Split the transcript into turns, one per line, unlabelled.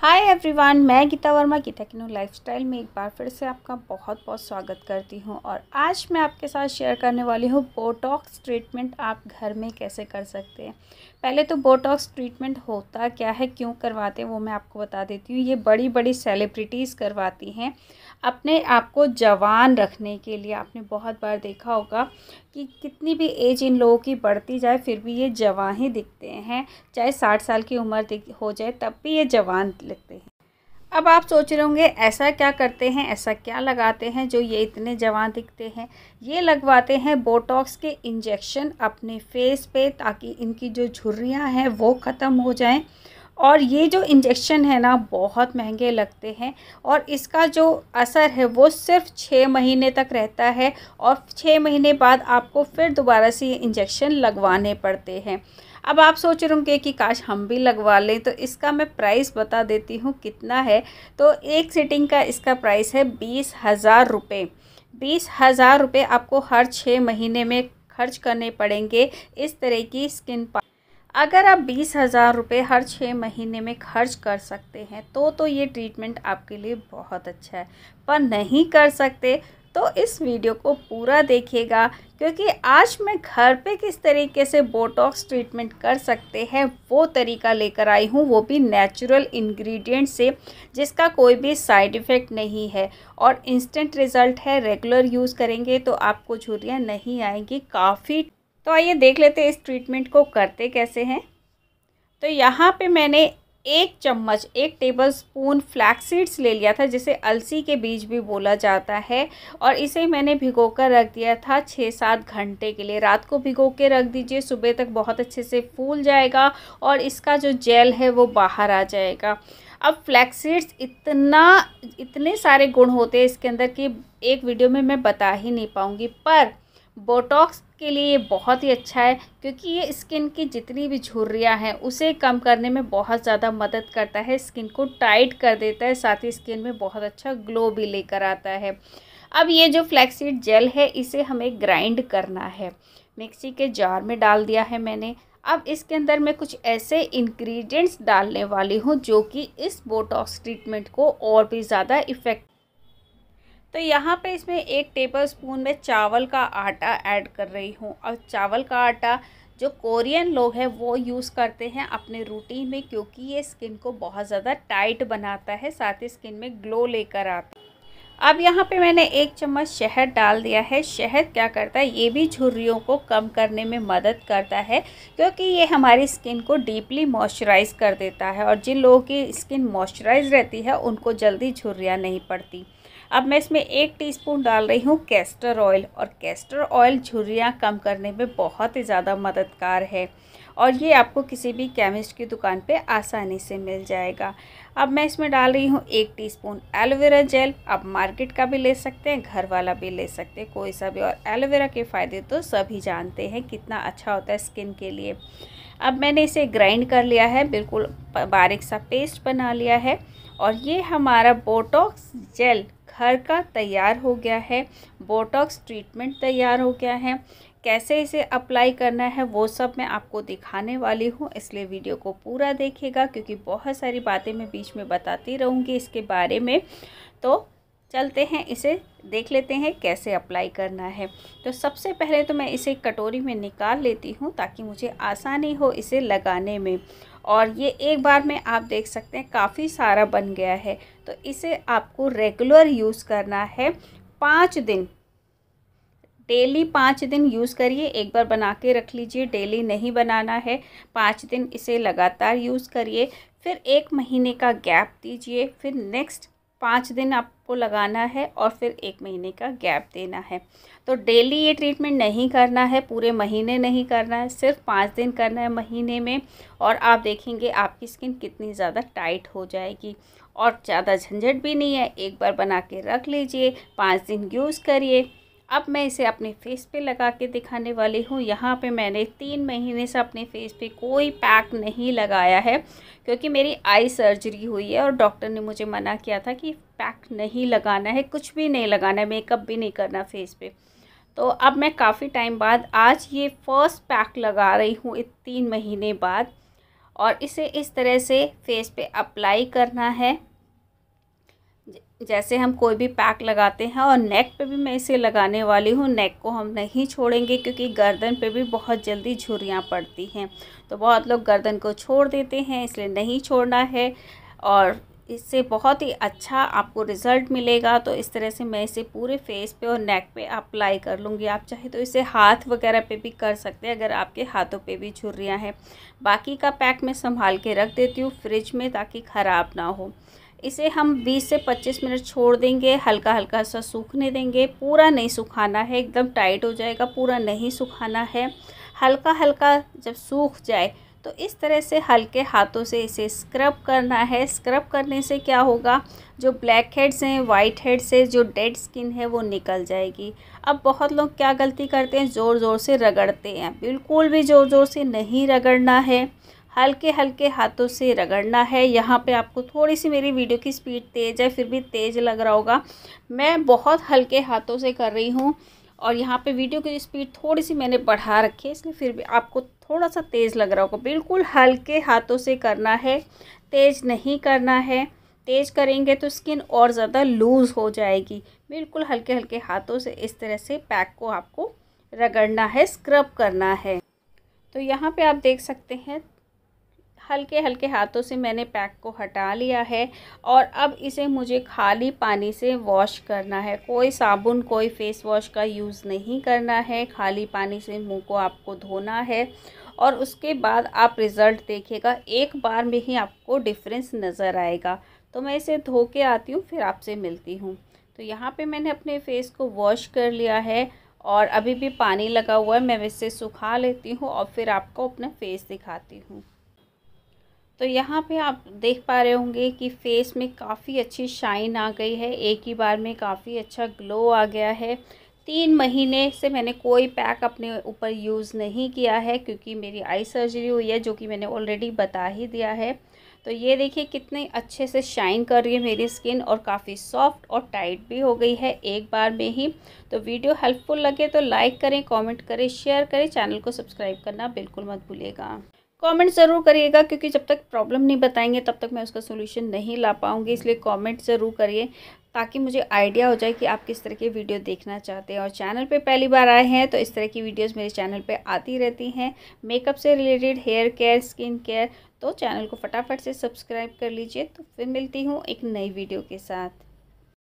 hi everyone मैं गीता वर्मा गीता किनो lifestyle में एक बार फिर से आपका बहुत बहुत स्वागत करती हूँ और आज मैं आपके साथ शेयर करने वाली हूँ बोटॉक्स ट्रीटमेंट आप घर में कैसे कर सकते हैं पहले तो बोटॉक्स ट्रीटमेंट होता क्या है क्यों करवाते हैं वो मैं आपको बता देती हूँ ये बड़ी बड़ी सेलिब्रिटीज़ करवाती हैं अपने आप को जवान रखने के लिए आपने बहुत बार देखा होगा कि कितनी भी एज इन लोगों की बढ़ती जाए फिर भी ये जवान ही दिखते हैं चाहे साठ साल की उम्र हो जाए तब भी ये जवान लगते हैं अब आप सोच रहे होंगे ऐसा क्या करते हैं ऐसा क्या लगाते हैं जो ये इतने जवान दिखते हैं ये लगवाते हैं बोटॉक्स के इंजेक्शन अपने फेस पे ताकि इनकी जो झुर्रियाँ हैं वो ख़त्म हो जाएं और ये जो इंजेक्शन है ना बहुत महंगे लगते हैं और इसका जो असर है वो सिर्फ छः महीने तक रहता है और छः महीने बाद आपको फिर दोबारा से ये इंजेक्शन लगवाने पड़ते हैं अब आप सोच रहे होंगे कि काश हम भी लगवा लें तो इसका मैं प्राइस बता देती हूँ कितना है तो एक सीटिंग का इसका प्राइस है बीस हज़ार रुपये बीस हज़ार रुपये आपको हर छः महीने में खर्च करने पड़ेंगे इस तरह की स्किन अगर आप बीस हज़ार रुपये हर छः महीने में खर्च कर सकते हैं तो तो ये ट्रीटमेंट आपके लिए बहुत अच्छा है पर नहीं कर सकते तो इस वीडियो को पूरा देखिएगा क्योंकि आज मैं घर पे किस तरीके से बोटॉक्स ट्रीटमेंट कर सकते हैं वो तरीका लेकर आई हूँ वो भी नेचुरल इंग्रेडिएंट से जिसका कोई भी साइड इफ़ेक्ट नहीं है और इंस्टेंट रिज़ल्ट है रेगुलर यूज़ करेंगे तो आपको झुरियाँ नहीं आएंगी काफ़ी तो आइए देख लेते हैं इस ट्रीटमेंट को करते कैसे हैं तो यहाँ पे मैंने एक चम्मच एक टेबल स्पून फ्लैक्स सीड्स ले लिया था जिसे अलसी के बीज भी बोला जाता है और इसे मैंने भिगो कर रख दिया था छः सात घंटे के लिए रात को भिगो के रख दीजिए सुबह तक बहुत अच्छे से फूल जाएगा और इसका जो जेल है वो बाहर आ जाएगा अब फ्लैक्सीड्स इतना इतने सारे गुण होते हैं इसके अंदर कि एक वीडियो में मैं बता ही नहीं पाऊँगी पर बोटॉक्स के लिए ये बहुत ही अच्छा है क्योंकि ये स्किन की जितनी भी झुर्रियाँ हैं उसे कम करने में बहुत ज़्यादा मदद करता है स्किन को टाइट कर देता है साथ ही स्किन में बहुत अच्छा ग्लो भी लेकर आता है अब ये जो फ्लैक्सीड जेल है इसे हमें ग्राइंड करना है मिक्सी के जार में डाल दिया है मैंने अब इसके अंदर मैं कुछ ऐसे इंग्रेडिएंट्स डालने वाली हूँ जो कि इस बोटॉक्स ट्रीटमेंट को और भी ज़्यादा इफ़ेक्ट तो यहाँ पे इसमें एक टेबल स्पून में चावल का आटा ऐड कर रही हूँ और चावल का आटा जो कोरियन लोग हैं वो यूज़ करते हैं अपने रूटीन में क्योंकि ये स्किन को बहुत ज़्यादा टाइट बनाता है साथ ही स्किन में ग्लो लेकर आता है अब यहाँ पे मैंने एक चम्मच शहद डाल दिया है शहद क्या करता है ये भी झुर्रियों को कम करने में मदद करता है क्योंकि ये हमारी स्किन को डीपली मॉइस्चराइज कर देता है और जिन लोगों की स्किन मॉइस्चराइज रहती है उनको जल्दी झुर्रियाँ नहीं पड़ती अब मैं इसमें एक टीस्पून डाल रही हूँ कैस्टर ऑयल और कैस्टर ऑयल झुर्रियाँ कम करने में बहुत ही ज़्यादा मददगार है और ये आपको किसी भी केमिस्ट की दुकान पे आसानी से मिल जाएगा अब मैं इसमें डाल रही हूँ एक टीस्पून एलोवेरा जेल आप मार्केट का भी ले सकते हैं घर वाला भी ले सकते हैं कोई सा भी और एलोवेरा के फ़ायदे तो सभी जानते हैं कितना अच्छा होता है स्किन के लिए अब मैंने इसे ग्राइंड कर लिया है बिल्कुल बारीक सा पेस्ट बना लिया है और ये हमारा बोटॉक्स जेल घर का तैयार हो गया है बोटॉक्स ट्रीटमेंट तैयार हो गया है कैसे इसे अप्लाई करना है वो सब मैं आपको दिखाने वाली हूँ इसलिए वीडियो को पूरा देखेगा क्योंकि बहुत सारी बातें मैं बीच में बताती रहूँगी इसके बारे में तो चलते हैं इसे देख लेते हैं कैसे अप्लाई करना है तो सबसे पहले तो मैं इसे कटोरी में निकाल लेती हूँ ताकि मुझे आसानी हो इसे लगाने में और ये एक बार में आप देख सकते हैं काफ़ी सारा बन गया है तो इसे आपको रेगुलर यूज़ करना है पाँच दिन डेली पाँच दिन यूज़ करिए एक बार बना के रख लीजिए डेली नहीं बनाना है पाँच दिन इसे लगातार यूज़ करिए फिर एक महीने का गैप दीजिए फिर नेक्स्ट पाँच दिन आप आपको लगाना है और फिर एक महीने का गैप देना है तो डेली ये ट्रीटमेंट नहीं करना है पूरे महीने नहीं करना है सिर्फ पाँच दिन करना है महीने में और आप देखेंगे आपकी स्किन कितनी ज़्यादा टाइट हो जाएगी और ज़्यादा झंझट भी नहीं है एक बार बना के रख लीजिए पाँच दिन यूज़ करिए अब मैं इसे अपने फेस पे लगा के दिखाने वाली हूँ यहाँ पे मैंने तीन महीने से अपने फेस पे कोई पैक नहीं लगाया है क्योंकि मेरी आई सर्जरी हुई है और डॉक्टर ने मुझे मना किया था कि पैक नहीं लगाना है कुछ भी नहीं लगाना है मेकअप भी नहीं करना फेस पे तो अब मैं काफ़ी टाइम बाद आज ये फर्स्ट पैक लगा रही हूँ तीन महीने बाद और इसे इस तरह से फेस पे अप्लाई करना है जैसे हम कोई भी पैक लगाते हैं और नेक पे भी मैं इसे लगाने वाली हूँ नेक को हम नहीं छोड़ेंगे क्योंकि गर्दन पे भी बहुत जल्दी झुरियाँ पड़ती हैं तो बहुत लोग गर्दन को छोड़ देते हैं इसलिए नहीं छोड़ना है और इससे बहुत ही अच्छा आपको रिज़ल्ट मिलेगा तो इस तरह से मैं इसे पूरे फेस पे और नेक पे अप्लाई कर लूँगी आप चाहे तो इसे हाथ वगैरह पे भी कर सकते हैं अगर आपके हाथों पे भी झुर्रियाँ हैं बाकी का पैक मैं संभाल के रख देती हूँ फ्रिज में ताकि ख़राब ना हो इसे हम 20 से 25 मिनट छोड़ देंगे हल्का हल्का सा सूखने देंगे पूरा नहीं सुखाना है एकदम टाइट हो जाएगा पूरा नहीं सुखाना है हल्का हल्का जब सूख जाए तो इस तरह से हल्के हाथों से इसे स्क्रब करना है स्क्रब करने से क्या होगा जो ब्लैक हेड्स हैं वाइट हेड्स है जो डेड स्किन है वो निकल जाएगी अब बहुत लोग क्या गलती करते हैं ज़ोर ज़ोर से रगड़ते हैं बिल्कुल भी ज़ोर ज़ोर से नहीं रगड़ना है हल्के हल्के हाथों से रगड़ना है यहाँ पे आपको थोड़ी सी मेरी वीडियो की स्पीड तेज़ है फिर भी तेज़ लग रहा होगा मैं बहुत हल्के हाथों से कर रही हूँ और यहाँ पे वीडियो की स्पीड थोड़ी सी मैंने बढ़ा रखी है इसलिए फिर भी आपको थोड़ा सा तेज़ लग रहा होगा बिल्कुल हल्के हाथों से करना है तेज़ नहीं करना है तेज़ करेंगे तो स्किन और ज़्यादा लूज़ हो जाएगी बिल्कुल हल्के हल्के हाथों से इस तरह से पैक को आपको रगड़ना है स्क्रब करना है तो यहाँ पे आप देख सकते हैं हल्के हल्के हाथों से मैंने पैक को हटा लिया है और अब इसे मुझे खाली पानी से वॉश करना है कोई साबुन कोई फेस वॉश का यूज़ नहीं करना है खाली पानी से मुंह को आपको धोना है और उसके बाद आप रिज़ल्ट देखिएगा एक बार में ही आपको डिफरेंस नज़र आएगा तो मैं इसे धो के आती हूँ फिर आपसे मिलती हूँ तो यहाँ पर मैंने अपने फेस को वॉश कर लिया है और अभी भी पानी लगा हुआ है मैं वैसे सुखा लेती हूँ और फिर आपको अपना फेस दिखाती हूँ तो यहाँ पे आप देख पा रहे होंगे कि फेस में काफ़ी अच्छी शाइन आ गई है एक ही बार में काफ़ी अच्छा ग्लो आ गया है तीन महीने से मैंने कोई पैक अपने ऊपर यूज़ नहीं किया है क्योंकि मेरी आई सर्जरी हुई है जो कि मैंने ऑलरेडी बता ही दिया है तो ये देखिए कितने अच्छे से शाइन कर रही है मेरी स्किन और काफ़ी सॉफ्ट और टाइट भी हो गई है एक बार में ही तो वीडियो हेल्पफुल लगे तो लाइक करें कमेंट करें शेयर करें चैनल को सब्सक्राइब करना बिल्कुल मत भूलिएगा कमेंट ज़रूर करिएगा क्योंकि जब तक प्रॉब्लम नहीं बताएंगे तब तक मैं उसका सोल्यूशन नहीं ला पाऊँगी इसलिए कमेंट ज़रूर करिए ताकि मुझे आइडिया हो जाए कि आप किस तरह की वीडियो देखना चाहते हैं और चैनल पे पहली बार आए हैं तो इस तरह की वीडियोस मेरे चैनल पे आती रहती हैं मेकअप से related hair care skin care तो चैनल को फटाफट से सब्सक्राइब कर लीजिए तो फिर मिलती हूँ एक नई वीडियो के साथ